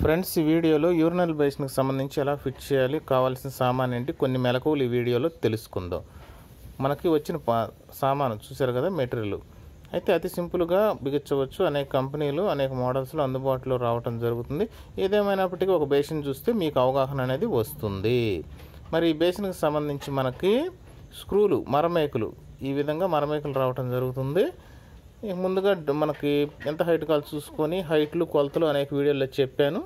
friends ఈ వీడియోలో urinal బేసిన్కి సంబంధించి ఎలా ఫిట్ చేయాలి కావాల్సిన సామాన్ ఏంటి కొన్ని మెలకువలు ఈ వీడియోలో తెలుసుకుందాం మనకి వచ్చిన సామాను చూసారు కదా మెటీరియల్ అయితే అతి సింపుల్గా బిగించవచ్చు అనేక కంపెనీలు అనేక మోడల్స్లో అందుబాటులో రావటం జరుగుతుంది ఏదేమైనప్పటికీ ఒక బేసిన్ చూస్తే మీకు అవగాహన అనేది వస్తుంది మరి ఈ బేసిన్కి సంబంధించి మనకి స్క్రూలు మరమేకులు ఈ విధంగా మరమేకులు రావడం జరుగుతుంది ఇక ముందుగా మనకి ఎంత హైట్ కావాలి చూసుకొని హైట్లు కొలతలు అనేక వీడియోలో చెప్పాను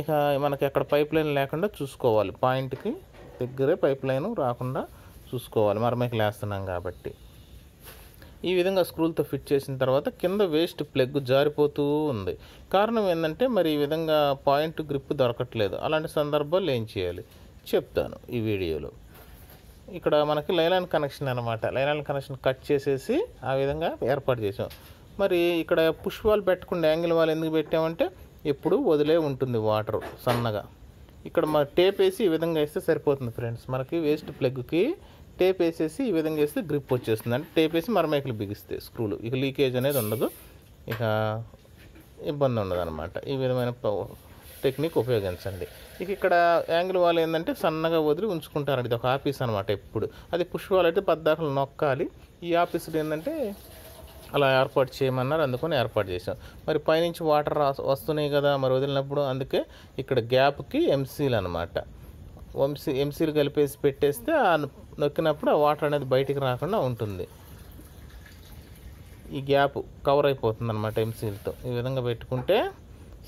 ఇక మనకి ఎక్కడ పైప్ లైన్ లేకుండా చూసుకోవాలి పాయింట్కి దగ్గరే పైప్ లైన్ రాకుండా చూసుకోవాలి మరమైకి లేస్తున్నాం కాబట్టి ఈ విధంగా స్క్రూలతో ఫిట్ చేసిన తర్వాత కింద వేస్ట్ ప్లగ్ జారిపోతూ ఉంది కారణం ఏంటంటే మరి ఈ విధంగా పాయింట్ గ్రిప్ దొరకట్లేదు అలాంటి సందర్భాలు ఏం చేయాలి చెప్తాను ఈ వీడియోలో ఇక్కడ మనకి లైలాన్ కనెక్షన్ అనమాట లైలాన్ కనెక్షన్ కట్ చేసేసి ఆ విధంగా ఏర్పాటు చేసాం మరి ఇక్కడ పుష్ వాల్ పెట్టకుండా యాంగిల్ వాల్ ఎందుకు పెట్టామంటే ఎప్పుడు వదిలే ఉంటుంది వాటర్ సన్నగా ఇక్కడ మన టేప్ వేసి ఈ విధంగా వేస్తే సరిపోతుంది ఫ్రెండ్స్ మనకి వేస్ట్ ప్లగ్కి టేప్ వేసేసి ఈ విధంగా వేస్తే గ్రిప్ వచ్చేస్తుంది అంటే టేప్ వేసి మరమేకలు బిగిస్తే స్క్రూలు ఇక లీకేజ్ అనేది ఉండదు ఇక ఇబ్బంది ఉండదు అనమాట ఈ విధమైన టెక్నిక్ ఉపయోగించండి ఇక ఇక్కడ యాంగిల్ వాల్ ఏంటంటే సన్నగా వదిలి ఉంచుకుంటారండి ఇది ఒక ఆఫీస్ అనమాట ఎప్పుడు అది పుష్ వాల్ అయితే పద్దాకలు నొక్కాలి ఈ ఆఫీసులు ఏంటంటే అలా ఏర్పాటు చేయమన్నారు అందుకని ఏర్పాటు చేసాం మరి పైనుంచి వాటర్ వస్తున్నాయి కదా మరి వదిలినప్పుడు అందుకే ఇక్కడ గ్యాప్కి ఎంసీలు అనమాట ఎంసీ ఎంసీలు కలిపేసి పెట్టేస్తే ఆ నొక్కినప్పుడు ఆ వాటర్ అనేది బయటికి రాకుండా ఉంటుంది ఈ గ్యాప్ కవర్ అయిపోతుంది అనమాట ఎంసీలతో ఈ విధంగా పెట్టుకుంటే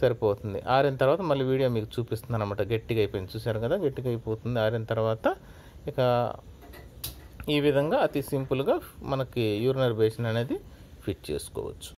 సరిపోతుంది ఆరిన తర్వాత మళ్ళీ వీడియో మీకు చూపిస్తుంది అనమాట గట్టిగా అయిపోయింది చూసారు కదా గట్టిగా అయిపోతుంది ఆరిన తర్వాత ఇక ఈ విధంగా అతి సింపుల్గా మనకి యూరినర్ బేసిన్ అనేది ఫిట్ చేసుకోవచ్చు